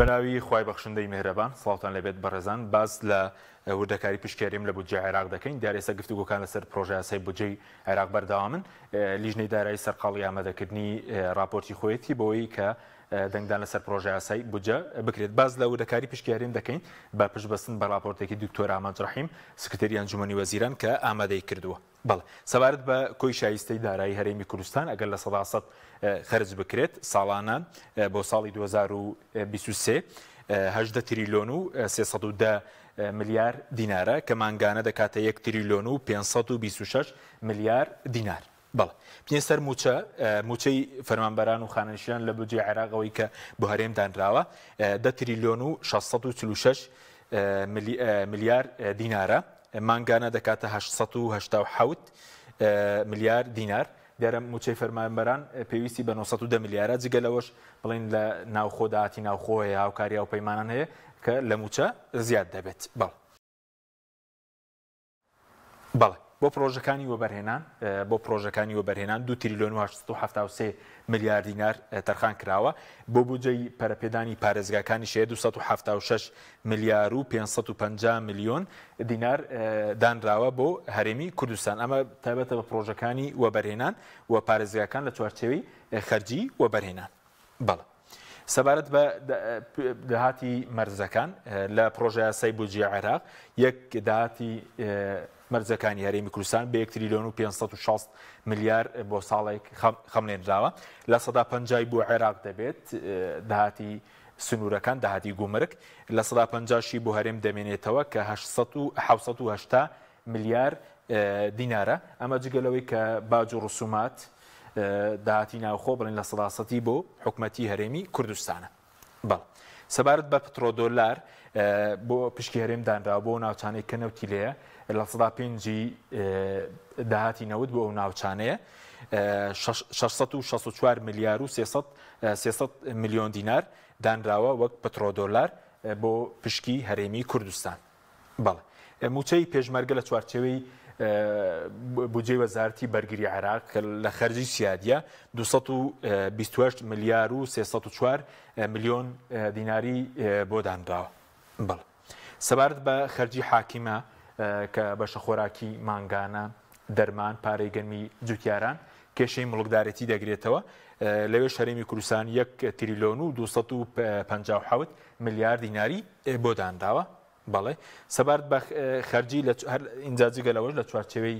بەناوی خی بەخشندەی مهرەبان سڵاوان لەبێت بەڕێزان باز لە وردەکاری پشکاریم لە بودجێ عێراق دەکەین دارێسە گفتوگوکان لەسەر پرۆژیاسی بودجەی عێراق بەرداوامن لیژنەی دارایی سەرقاڵی ئامادەکردنی راپۆرتی خۆیەتی بۆەوەی کە دەنگدان لەسەر پرۆژه یاسایی بجە بکرێت باز لە ودەکاری پشتیاریم دەکەین با پشبستن بە راپۆرتێکی دکتۆر ئامانجڕحیم سکرێریان جومنی وەزیران کە ئامادەی کردووە بەڵ سەبارەت بە کۆی شایستەی دارایی هەرێمی کوردستان ئەگەر لە سەداسەد خرج بکرێت ساڵانە بۆ ساڵی 2023 تریلیۆن و 310 ملیار دینارە کە مانگانە دەکاتە 1 تریلیۆن و 526 ملیار دینار. بەڵ پێ سەر موچە موچەی فەرمانبەران و خانەنشیان لە بجێ عێراقەوەی کە بهارێم دانراوە دە تریلیۆن و 1646 ملیار دینارە مانگانە دەکاتە 1970 ملیار دینار دیارە موچەی فەرمانبەران پێویستی بە 910 ملیارە جگەلەوەش بڵین لە ناوخۆداهاتی ناوخۆی هاوکاریا و پەیمانان هەیە کە لە موچە زیاد دەبێت بەڵ بەڵێ بۆ پرۆژەکانی وەبەرهێنان بۆ پرۆژەکانی وەبەرهێنان دو تریلیۆن میلیار دینار تەرخان کراوە بۆ بجەی پەرەپێدانی پارێزگاکانی شێ 1976 میلیار و 550 میلیۆن دینار دانراوە بۆ هەرێمی کوردستان ئەمە تابەتە بە پرۆژەکانی وەبەرهێنان و پارێزگاکان لە چوارچەوەی خەرجی وەبەرهێنان بەڵە. سەبارەت بە داهاتی مەرزەکان لە پرۆژە یاسای بودجی عێراق یەک داهاتی مەرزەکانی هەرێمی کوردستان بە 1 تریلیۆن و 560 ملیار بۆ ساڵێک خەملێنراوە لە سەدا پنجای بۆ عێراق دەبێت داهاتی سنوورەکان داهاتی گومرک لە سەدا پنجشی بۆ هەرێم دەمێنێتەوە کە 1970 ملیار دینارە ئەمە جگەلەوەی کە باج و ڕسومات داهاتی ناوخۆ بڵین لە سەداسەتی بۆ حکوومەتتی هەرێمی کوردستانە بەڵ. سەبارەت بە پترۆدۆلار بۆ پشکێریم دانرا بۆ ناوچانەی کەنەوتی لەیە لە سەدا پێنجی داهاتی نەوت بۆ ئەو ناوچانەیە 1664 میلیار و 300 میلیۆن دینار دانراوە وەک پترۆدۆلار بۆ پشکی هەرێمی کوردستان بەڵێ موچەی پێشمەرگە لە چوارچەوەی بجێ وەزارتی بەرگری عراق لە خەرجی سیادە 228 ملیار و 4 میلیۆن دیناری بۆدانداوە بڵ سەبارەت بە خەرجی حاکیمە کە بەشە خۆراکی ماگانە دەرمان پارەی گەرمی جوتیاران کێشەی مڵکدارەتی دەگرێتەوە لەوێ شەرمی کوردستان یەک تریلۆن و 250 میلیارد دیناری بۆدانداوە بەڵێ سەبارەت بە خەرجی ئینجا جگەلەوەش لە چوارچەوەی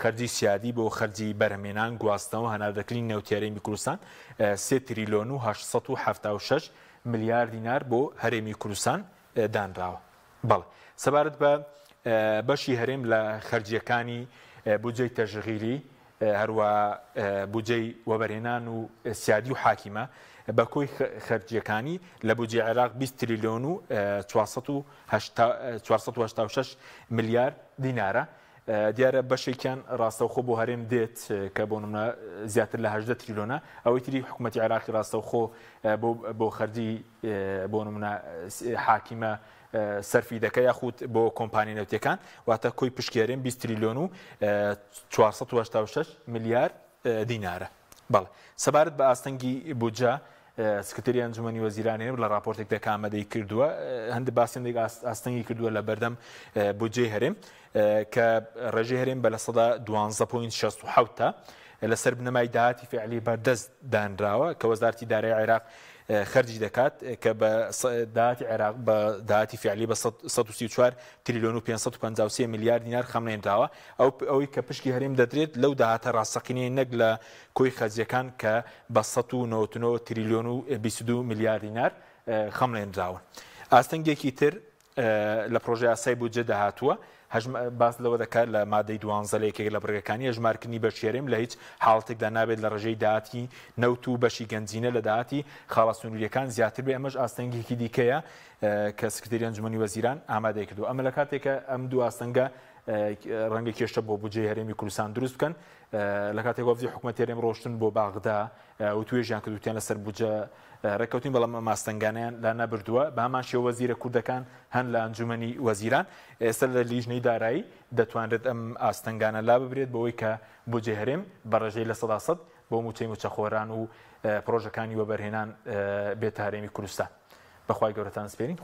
خەرجی سیادی بۆ خەرجی بەرهمێنان گواستنەوە هەناردەکردنی نەوتیارەمی کوردستان سێ تریلۆن و 1976 میلیارد دینار بۆ هەرێمی کوردستان دانراوە بەڵێ سەبارەت بە بەشی هەرێم لە خەرجیەکانی بجێی تەژغیری هەروە آه، بجەی وەبەرهێنان و سیادی و حاکیمە بە کۆی خەرجیەکانی لە بجێ عێراق 20 تریلیۆن و 4 4 6 میلیارد دیارە بەشێکیان ڕاستەوخۆ بۆ هەرێم دێت کە بۆ نمە زیاتر لە هەدە تریلۆنا ئەوەی تری حکوومەتتی عراقی ڕاستەوخۆ بۆ خەردی بۆ نمە حاکیمە سەرفی دەکە یاخود بۆ کۆمپانی نەوتەکان واتە کۆی پشکێرێن 20 تریلیۆن و 486 میلیارد دینارە بەڵ سەبارەت بە ئاستەنگی بودجا سکرێری ئەنجومی وەزیرانێن لە راپۆرتێک دەکامەدەی کردووە هەند باسیێک ئاستەنگی کردووە لە بەردەم بۆ جێ هەرێم کە ڕێژێ هەرێم بە لە سەدا 12.6 تا. لەسەر بنەمای داهاتی فعلی دان دانراوە کە وەزارتی دارای عێراق اه، خەرجی دەکات اه، کە بە اه، داهاتی عێراق بە داهاتی فعلی بە 1940 تریلیۆن و 553 میلیارد دینار خەمێنراوە ئەو ئەوەی که پشکی هەرێم دەدرێت لو داهاتە ڕاستەقینەی نەک لە کۆی خەزیەکان کە بە 1990 تریلیۆن و 22 میلیارد دینار خەمێنراون از تنگی کیتر لپروژه یاسای بودجه داهاتووە باس لەوە دەکات لە مادەی دوانزەلێکێک لە بڕگەکانی ژمارکردنی بە شێرم لە هیچ حڵتێکدا نابێت لە ڕژەی داتی نەوت و بەشی گەنجینە لە داتی خاڵە سنووریەکان زیاتر بێ ئەمەش ئاستەنگێکی دیکەیە کە سکرێنجمەنی وەزیران ئامادەی کردو ئەمە لە کاتێکە ئەم دو ئاستەنگە ڕەنگە کێشە بۆ بجێ هەرێمی کوردستان دروست بکەن لە کاتێکوەفزی حکوومەت هەرێم ڕۆشتن بە بۆ باغدا و توێ ژیان کردوتیان لەسەر بجە ڕێککەوتین بەڵام ماستنگانیان لا نەبردووە بامانشی وەزیرە کوردەکان هەن لە ئەنجومی وەزیران ئێستا لە لیژنەی دارایی دەتوانێت ئەم ئاستنگانە لا ببرێت بەوەی کە بۆجێ هەرێم بەڕێژەی لە سەداسەد بۆ موچەی موچەخۆران و پرۆژەکانی وەبەرهێنان بێت هەرێمی کوردستان بەخوای گەورەتان سپێنین